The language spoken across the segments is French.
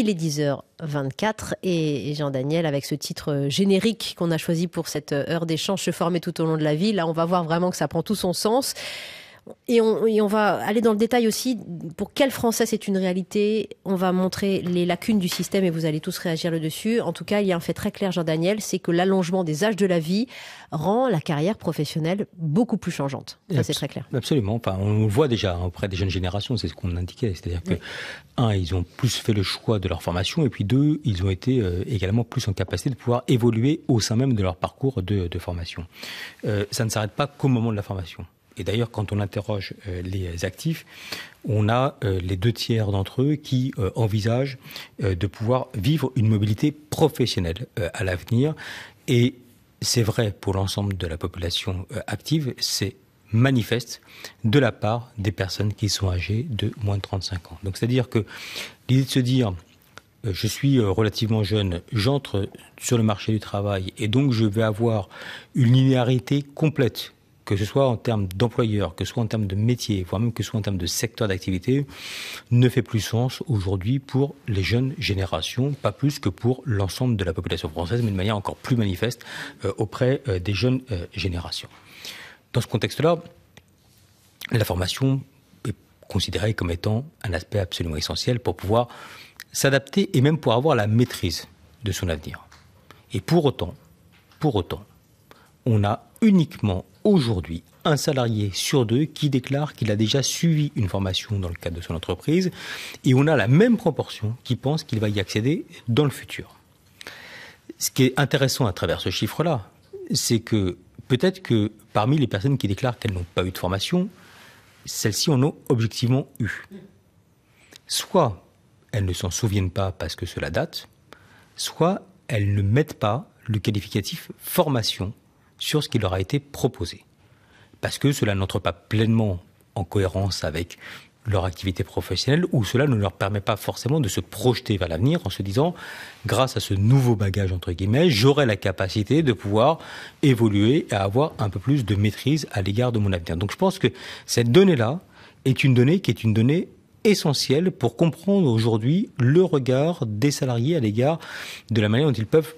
Il est 10h24 et Jean-Daniel, avec ce titre générique qu'on a choisi pour cette heure d'échange, se former tout au long de la vie, là on va voir vraiment que ça prend tout son sens. Et on, va aller dans le détail aussi pour quel français c'est une réalité. On va montrer les lacunes du système et vous allez tous réagir le dessus. En tout cas, il y a un fait très clair, Jean Daniel, c'est que l'allongement des âges de la vie rend la carrière professionnelle beaucoup plus changeante. Ça, c'est très clair. Absolument. on le voit déjà auprès des jeunes générations, c'est ce qu'on indiquait. C'est-à-dire que, un, ils ont plus fait le choix de leur formation et puis deux, ils ont été euh, également plus en capacité de pouvoir évoluer au sein même de leur parcours de, formation. Euh, ça ne s'arrête pas qu'au moment de la formation. Et d'ailleurs, quand on interroge euh, les actifs, on a euh, les deux tiers d'entre eux qui euh, envisagent de pouvoir vivre une mobilité professionnelle à l'avenir. Et c'est vrai pour l'ensemble de la population active, c'est manifeste de la part des personnes qui sont âgées de moins de 35 ans. Donc c'est-à-dire que l'idée de se dire je suis relativement jeune, j'entre sur le marché du travail et donc je vais avoir une linéarité complète que ce soit en termes d'employeur, que ce soit en termes de métier, voire même que ce soit en termes de secteur d'activité, ne fait plus sens aujourd'hui pour les jeunes générations, pas plus que pour l'ensemble de la population française, mais de manière encore plus manifeste euh, auprès euh, des jeunes euh, générations. Dans ce contexte-là, la formation est considérée comme étant un aspect absolument essentiel pour pouvoir s'adapter et même pour avoir la maîtrise de son avenir. Et pour autant, pour autant, on a uniquement aujourd'hui un salarié sur deux qui déclare qu'il a déjà suivi une formation dans le cadre de son entreprise et on a la même proportion qui pense qu'il va y accéder dans le futur. Ce qui est intéressant à travers ce chiffre-là, c'est que peut-être que parmi les personnes qui déclarent qu'elles n'ont pas eu de formation, celles-ci en ont objectivement eu. Soit elles ne s'en souviennent pas parce que cela date, soit elles ne mettent pas le qualificatif formation sur ce qui leur a été proposé. Parce que cela n'entre pas pleinement en cohérence avec leur activité professionnelle ou cela ne leur permet pas forcément de se projeter vers l'avenir en se disant grâce à ce nouveau bagage entre guillemets j'aurai la capacité de pouvoir évoluer et avoir un peu plus de maîtrise à l'égard de mon avenir. Donc je pense que cette donnée là est une donnée qui est une donnée essentielle pour comprendre aujourd'hui le regard des salariés à l'égard de la manière dont ils peuvent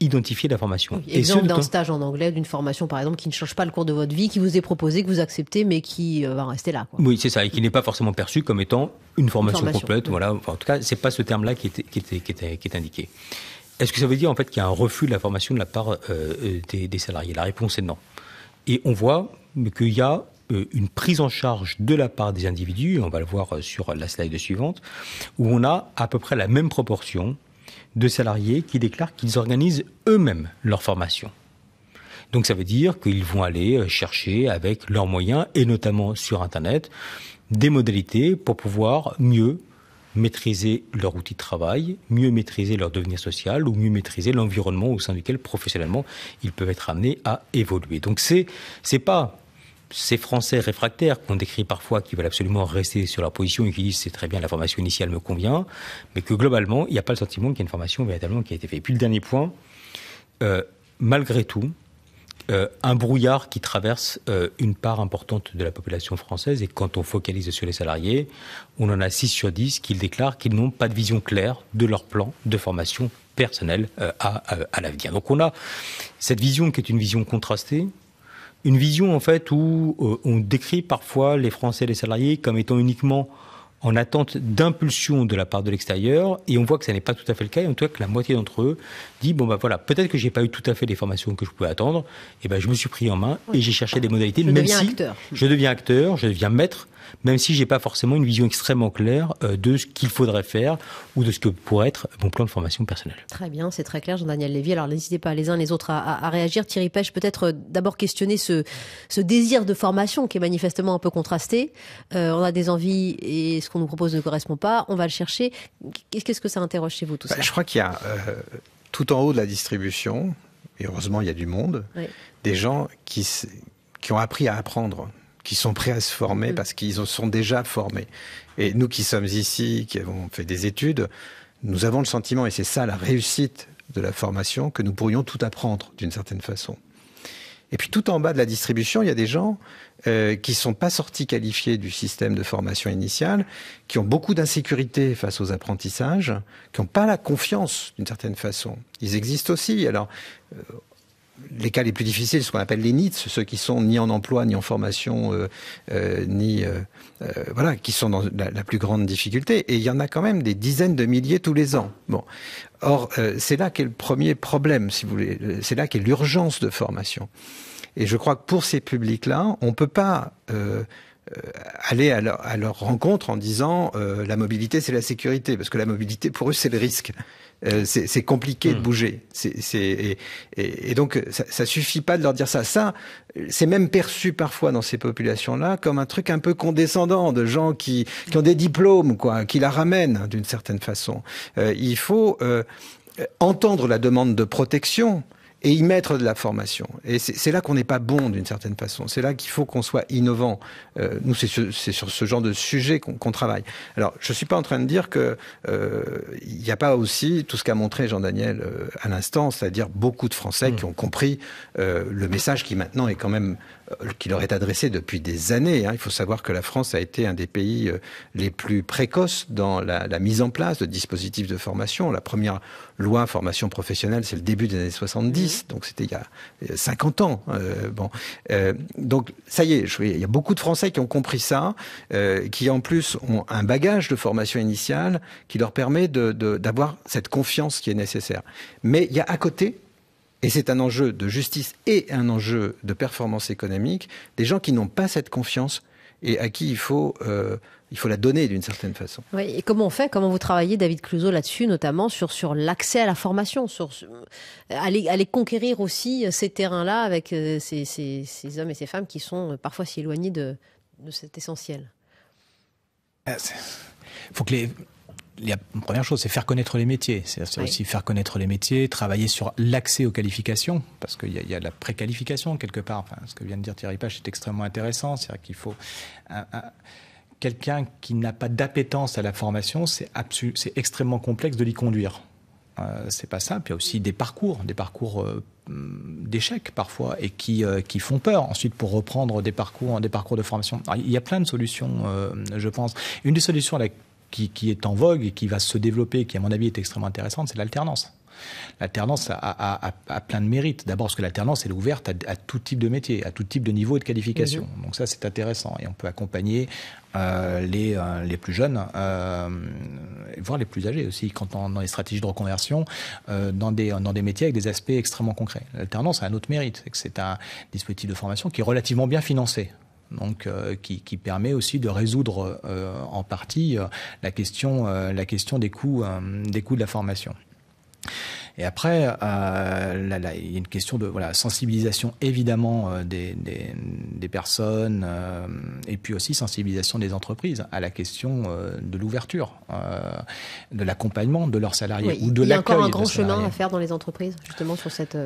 identifier la formation. exemple d'un stage en anglais, d'une formation par exemple qui ne change pas le cours de votre vie, qui vous est proposée, que vous acceptez, mais qui euh, va rester là. Oui, c'est ça, et qui n'est pas forcément perçu comme étant une formation, complète. Voilà. en tout cas, c'est pas ce terme-là qui est, qui, indiqué. Est-ce que ça veut dire en fait qu'il y a un refus de la formation de la part euh, euh, des, salariés La réponse est non. Et on voit qu'il y a une prise en charge de la part des individus, on va le voir sur la slide suivante, où on a à peu près la même proportion de salariés qui déclarent qu'ils organisent eux-mêmes leur formation. Donc ça veut dire qu'ils vont aller euh, chercher avec leurs moyens, et notamment sur Internet, des modalités pour pouvoir mieux maîtriser leur outil de travail, mieux maîtriser leur devenir social ou mieux maîtriser l'environnement au sein duquel professionnellement ils peuvent être amenés à évoluer. Donc c'est c'est pas ces Français réfractaires qu'on décrit parfois, qui veulent absolument rester sur leur position et qui disent c'est très bien, la formation initiale me convient, mais que globalement, il n'y a pas le sentiment qu'il y a une formation véritablement qui a été faite. Et puis le dernier point, euh, malgré tout, euh, un brouillard qui traverse euh, une part importante de la population française. Et quand on focalise sur les salariés, on en a 6 sur 10 qui déclarent qu'ils n'ont pas de vision claire de leur plan de formation personnelle à l'avenir. Donc on a cette vision qui est une vision contrastée, une vision en fait où euh, on décrit parfois les Français les salariés comme étant uniquement en attente d'impulsion de la part de l'extérieur et on voit que ça n'est pas tout à fait le cas et on voit que la moitié d'entre eux dit bon ben voilà peut-être que j'ai pas eu tout à fait les formations que je pouvais attendre et ben je me suis pris en main et j'ai cherché des modalités même si je deviens acteur je deviens maître même si je n'ai pas forcément une vision extrêmement claire euh, de ce qu'il faudrait faire ou de ce que pourrait être mon plan de formation personnelle. Très bien, c'est très clair, Jean-Daniel Lévy. Alors n'hésitez pas les uns les autres à, réagir. Thierry Pêche, peut-être euh, d'abord questionner ce, désir de formation qui est manifestement un peu contrasté. Euh, on a des envies et ce qu'on nous propose ne correspond pas. On va le chercher. Qu'est-ce que ça interroge chez vous tout bah, ça Je crois qu'il y a tout en haut de la distribution, et heureusement il y a du monde, des gens qui ont appris à apprendre qui sont prêts à se former mm. parce qu'ils sont déjà formés. Et nous qui sommes ici, qui avons fait des études, nous avons le sentiment, et c'est ça la réussite de la formation, que nous pourrions tout apprendre d'une certaine façon. Et puis tout en bas de la distribution, il y a des gens euh, qui ne sont pas sortis qualifiés du système de formation initiale, qui ont beaucoup d'insécurité face aux apprentissages, qui n'ont pas la confiance d'une certaine façon. Ils existent aussi. Alors, euh, les cas les plus difficiles, ce qu'on appelle les NITS, ceux qui sont ni en emploi, ni en formation, euh, euh, ni euh, voilà, qui sont dans la, plus grande difficulté. Et il y en a quand même des dizaines de milliers tous les ans. Bon, or c'est là qu'est le premier problème, si vous voulez, c'est là qu'est l'urgence de formation. Et je crois que pour ces publics-là, on peut pas euh, aller à leur, rencontre en disant euh, la mobilité c'est la sécurité parce que la mobilité pour eux c'est le risque euh, c'est compliqué de hmm. bouger c'est et, donc ça, suffit pas de leur dire ça ça c'est même perçu parfois dans ces populations là comme un truc un peu condescendant de gens qui ont des diplômes quoi qui la ramènent hein, d'une certaine façon il faut entendre la demande de protection et y mettre de la formation. Et c'est là qu'on n'est pas bon d'une certaine façon. C'est là qu'il faut qu'on soit innovant. Euh, nous, c'est sur, ce genre de sujet qu'on travaille. Alors, je ne suis pas en train de dire que il euh, n'y a pas aussi tout ce qu'a montré Jean-Daniel euh, à l'instant, c'est-à-dire beaucoup de Français mmh. qui ont compris le message qui maintenant est quand même euh, qui leur est adressé depuis des années. Hein. Il faut savoir que la France a été un des pays euh, les plus précoces dans la, mise en place de dispositifs de formation. La première loi formation professionnelle, c'est le début des années 70, mmh. donc c'était il y a 50 ans. Euh, bon, donc ça y est, je, il y a beaucoup de Français qui ont compris ça, qui en plus ont un bagage de formation initiale qui leur permet d'avoir cette confiance qui est nécessaire. Mais il y a à côté et c'est un enjeu de justice et un enjeu de performance économique, des gens qui n'ont pas cette confiance et à qui il faut, euh, il faut la donner d'une certaine façon. Oui, et comment on fait Comment vous travaillez, David Clouseau, là-dessus, notamment sur, sur l'accès à la formation, sur, aller, aller, conquérir aussi ces terrains-là avec euh, ces, ces, hommes et ces femmes qui sont parfois si éloignés de, de cet essentiel ah, faut que les la première chose, c'est faire connaître les métiers. C'est aussi faire connaître les métiers, travailler sur l'accès aux qualifications, parce qu'il y, a la préqualification quelque part. Enfin, ce que vient de dire Thierry Page est extrêmement intéressant. C'est-à-dire qu'il faut. Quelqu'un qui n'a pas d'appétence à la formation, c'est extrêmement complexe de l'y conduire. Euh, c'est pas simple. Il y a aussi des parcours, des parcours d'échec, euh, hum, d'échecs parfois et qui, euh, qui font peur ensuite pour reprendre des parcours, des parcours de formation. il y a plein de solutions, je pense. Une des solutions à qui, est en vogue et qui va se développer, qui à mon avis est extrêmement intéressante, c'est l'alternance. L'alternance a, plein de mérites. D'abord parce que l'alternance est ouverte à, tout type de métier, à tout type de niveau et de qualification. Mhm. Donc ça c'est intéressant et on peut accompagner euh, les, euh, les, plus jeunes, euh, voire les plus âgés aussi, quand dans les stratégies de reconversion, dans, des, dans des métiers avec des aspects extrêmement concrets. L'alternance a un autre mérite, c'est que c'est un dispositif de formation qui est relativement bien financé donc euh, qui, permet aussi de résoudre euh, en partie euh, la question, la question des, coûts, des coûts de la formation. Et après, il y a une question de sensibilisation évidemment des, personnes et puis aussi sensibilisation des entreprises à la question de l'ouverture, de l'accompagnement de leurs salariés ou de l'accueil. Il y a encore un grand chemin à faire dans les entreprises justement sur cette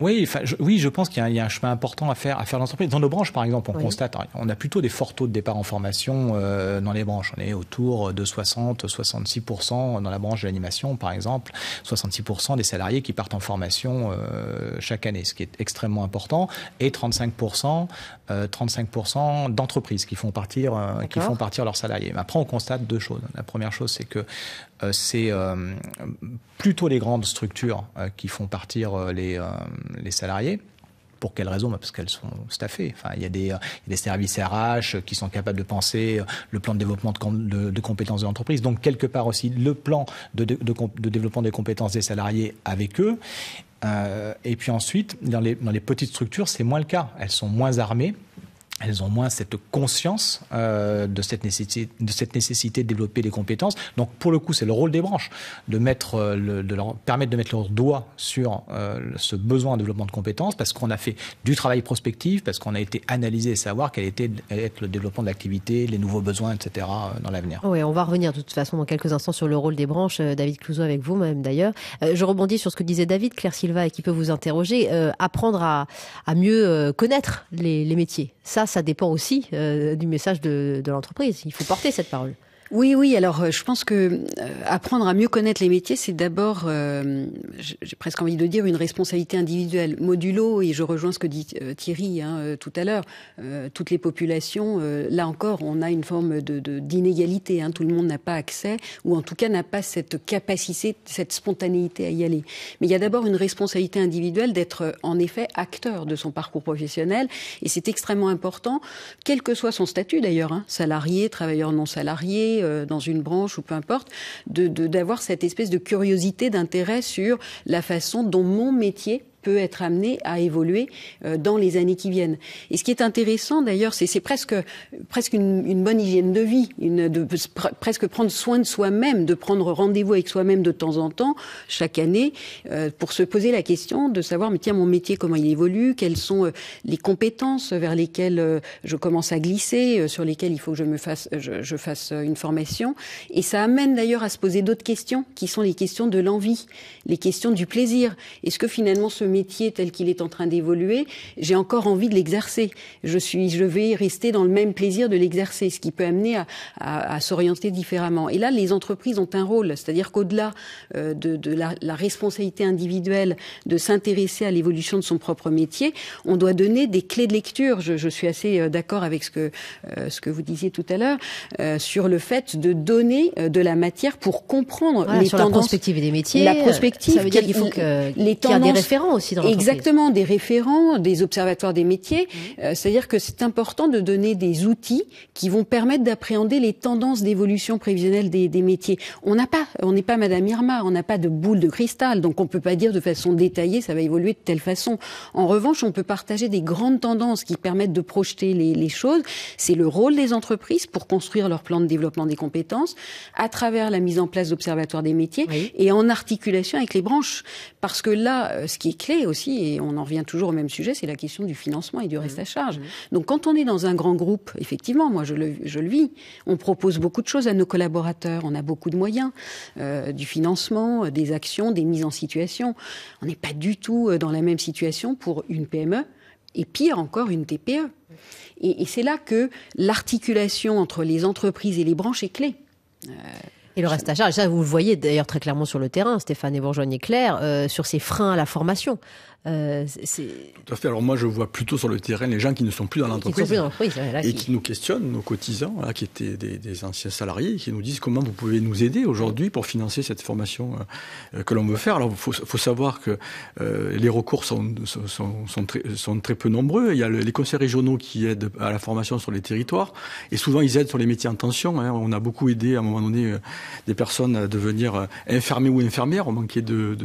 oui, je, oui, je pense qu'il y, a un chemin important à faire, à faire dans l'entreprise. Dans nos branches, par exemple, on constate, on a plutôt des forts taux de départ en formation euh, dans les branches. On est autour de 60, 66% dans la branche de l'animation, par exemple, 66% des salariés qui partent en formation euh, chaque année, ce qui est extrêmement important, et 35%, 35% euh, d'entreprises qui font partir, qui font partir leurs salariés. Mais après, on constate deux choses. La première chose, c'est que euh, c'est euh, plutôt les grandes structures euh, qui font partir les, salariés. Pour quelles raisons bah, Parce qu'elles sont staffées. Enfin, il, y a des, services RH qui sont capables de penser le plan de développement de, compétences de l'entreprise. Donc, quelque part aussi, le plan de, développement des compétences des salariés avec eux. et puis ensuite, dans les, dans les petites structures, c'est moins le cas. Elles sont moins armées elles ont moins cette conscience euh, de, cette nécessité, de cette nécessité de développer des compétences. Donc pour le coup, c'est le rôle des branches de, mettre, euh, de permettre de mettre leur doigt sur euh, ce besoin de développement de compétences parce qu'on a fait du travail prospectif, parce qu'on a été analysé et savoir quel était être le développement de l'activité, les nouveaux besoins, etc. dans l'avenir. Oui, on va revenir de toute façon dans quelques instants sur le rôle des branches. David Clouseau avec vous même d'ailleurs. je rebondis sur ce que disait David, Claire Silva, et qui peut vous interroger. apprendre à, mieux connaître les métiers ça, ça dépend aussi euh, du message de l'entreprise. Il faut porter cette parole. Oui, oui. Alors, euh, je pense que euh, apprendre à mieux connaître les métiers, c'est d'abord, euh, j'ai presque envie de dire, une responsabilité individuelle. Modulo, et je rejoins ce que dit Thierry hein, tout à l'heure, toutes les populations, là encore, on a une forme d'inégalité. De, hein, tout le monde n'a pas accès, ou en tout cas n'a pas cette capacité, cette spontanéité à y aller. Mais il y a d'abord une responsabilité individuelle d'être, en effet, acteur de son parcours professionnel, et c'est extrêmement important, quel que soit son statut d'ailleurs, hein, salarié, travailleur non salarié, euh, dans une branche ou peu importe, d'avoir cette espèce de curiosité, d'intérêt sur la façon dont mon métier peut être amené à évoluer euh, dans les années qui viennent. Et ce qui est intéressant d'ailleurs, c'est presque, presque une, une, bonne hygiène de vie, une, de presque prendre soin de soi-même, de prendre rendez-vous avec soi-même de temps en temps, chaque année, euh, pour se poser la question de savoir, mais tiens, mon métier, comment il évolue, quelles sont euh, les compétences vers lesquelles je commence à glisser, sur lesquelles il faut que je me fasse, je, je fasse une formation. Et ça amène d'ailleurs à se poser d'autres questions, qui sont les questions de l'envie, les questions du plaisir. Est-ce que finalement ce métier métier tel qu'il est en train d'évoluer, j'ai encore envie de l'exercer. Je suis, je vais rester dans le même plaisir de l'exercer, ce qui peut amener à, à, à s'orienter différemment. Et là, les entreprises ont un rôle, c'est-à-dire qu'au-delà euh, de, de la, la, responsabilité individuelle de s'intéresser à l'évolution de son propre métier, on doit donner des clés de lecture. Je, je suis assez euh, d'accord avec ce que euh, ce que vous disiez tout à l'heure sur le fait de donner de la matière pour comprendre les tendances, la prospective des métiers, la prospective, ça faut que, les tendances, y a des référents aussi Exactement, des référents, des observatoires des métiers. Mmh. Euh, c'est-à-dire que c'est important de donner des outils qui vont permettre d'appréhender les tendances d'évolution prévisionnelle des, des, métiers. On n'a pas, on n'est pas Madame Irma, on n'a pas de boule de cristal, donc on peut pas dire de façon détaillée ça va évoluer de telle façon. En revanche, on peut partager des grandes tendances qui permettent de projeter les, les choses. C'est le rôle des entreprises pour construire leur plan de développement des compétences à travers la mise en place d'observatoires des métiers et en articulation avec les branches. Parce que là, euh, ce qui est clé, aussi, et on en revient toujours au même sujet, c'est la question du financement et du reste à mmh. charge. Mmh. Donc quand on est dans un grand groupe, effectivement, moi je le, je le vis, on propose beaucoup de choses à nos collaborateurs, on a beaucoup de moyens, euh, du financement, euh, des actions, des mises en situation. On n'est pas du tout euh, dans la même situation pour une PME et pire encore une TPE. Et, c'est là que l'articulation entre les entreprises et les branches est clé. Et le reste à charge, ça vous le voyez d'ailleurs très clairement sur le terrain, Stéphane et Bourgeois et euh, sur ses freins à la formation. Euh, Tout à fait. Alors moi, je vois plutôt sur le terrain les gens qui ne sont plus dans l'entreprise et qui... nous questionnent, nos cotisants, qui étaient des, anciens salariés, qui nous disent comment vous pouvez nous aider aujourd'hui pour financer cette formation euh, que l'on veut faire. Alors il faut, savoir que euh, les recours sont, très, peu nombreux. Il y a les conseils régionaux qui aident à la formation sur les territoires et souvent ils aident sur les métiers en tension. Hein. On a beaucoup aidé à un moment donné des personnes à devenir infirmiers ou infirmières. On manquait de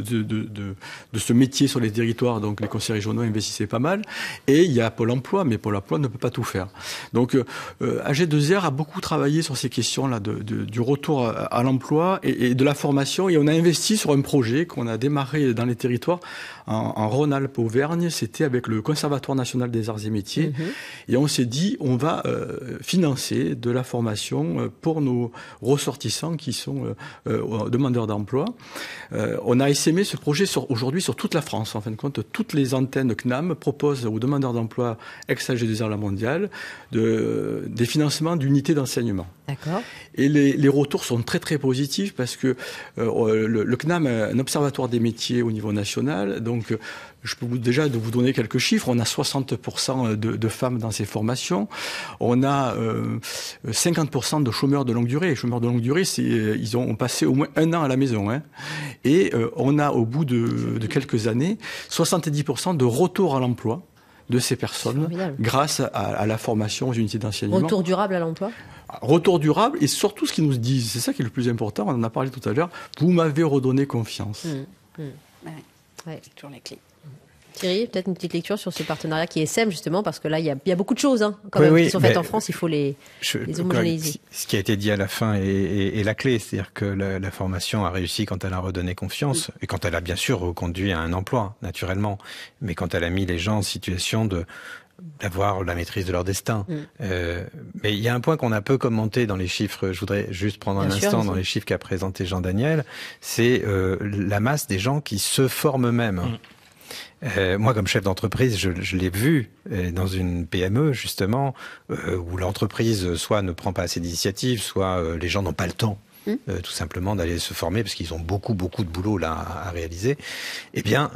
ce métier sur les territoires donc les conseillers régionaux investissaient pas mal. Et il y a Pôle emploi, mais Pôle emploi ne peut pas tout faire. Donc euh, euh, AG2R a beaucoup travaillé sur ces questions-là du retour à, l'emploi et, et de la formation. Et on a investi sur un projet qu'on a démarré dans les territoires en, Rhône-Alpes, Auvergne, c'était avec le Conservatoire national des arts et métiers. Mhm. Et on s'est dit, on va euh, financer de la formation euh, pour nos ressortissants qui sont euh, demandeurs d'emploi. on a essaimé ce projet aujourd'hui sur toute la France. En fin de compte, toutes les antennes CNAM proposent aux demandeurs d'emploi ex-âgés des la mondiale de, des financements d'unités d'enseignement. Et les, retours sont très très positifs parce que le, CNAM un observatoire des métiers au niveau national. Donc, euh, je peux vous, déjà vous donner quelques chiffres. On a 60% de, femmes dans ces formations. On a 50% euh, de chômeurs de longue durée. Les chômeurs de longue durée, euh, ils ont, passé au moins un an à la maison. Hein. Et on a, au bout de, quelques années, 70% de retour à l'emploi de ces personnes grâce à, la formation aux unités d'enseignement. Retour durable à l'emploi ah, Retour durable et surtout ce qu'ils nous disent, c'est ça qui est le plus important, on en a parlé tout à l'heure, vous m'avez redonné confiance. Mmh, mmh toujours la clé. Thierry, peut-être une petite lecture sur ce partenariat qui est SEM, justement, parce que là, il y a, beaucoup de choses hein, quand même, qui sont faites en France, il faut les, homogénéiser. Ce qui a été dit à la fin est, la clé, c'est-à-dire que la, formation a réussi quand elle a redonné confiance, et quand elle a bien sûr reconduit à un emploi, hein, naturellement, mais quand elle a mis les gens en situation de, d'avoir la maîtrise de leur destin. Mm. Euh, mais il y a un point qu'on a peu commenté dans les chiffres, je voudrais juste prendre un instant dans les chiffres qu'a présenté Jean Daniel, c'est euh, la masse des gens qui se forment eux-mêmes. Mm. Euh, moi, comme chef d'entreprise, je, l'ai vu dans une PME justement où l'entreprise soit ne prend pas assez d'initiatives, soit les gens n'ont pas le temps. Mm. tout simplement d'aller se former parce qu'ils ont beaucoup beaucoup de boulot là à, à réaliser. Eh bien,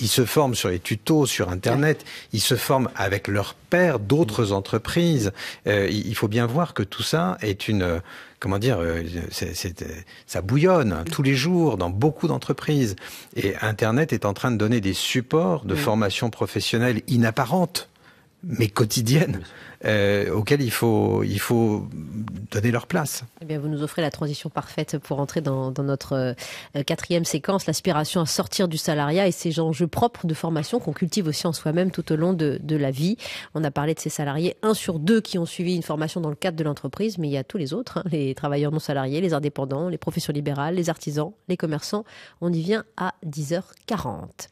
ils se forment sur les tutos, sur Internet, ils se forment avec leurs pairs d'autres entreprises. Euh, il faut bien voir que tout ça est une, euh, comment dire, euh, ça bouillonne tous les jours dans beaucoup d'entreprises. Et Internet est en train de donner des supports de formation professionnelle inapparente mais quotidienne, euh, il faut, il faut leur place. Eh bien, vous nous offrez la transition parfaite pour entrer dans, notre euh, quatrième séquence, l'aspiration à sortir du salariat et ces enjeux propres de formation qu'on cultive aussi en soi-même tout au long de, la vie. On a parlé de ces salariés, un sur deux qui ont suivi une formation dans le cadre de l'entreprise, mais il y a tous les autres, hein, les travailleurs non salariés, les indépendants, les professions libérales, les artisans, les commerçants. On y vient à 10h40.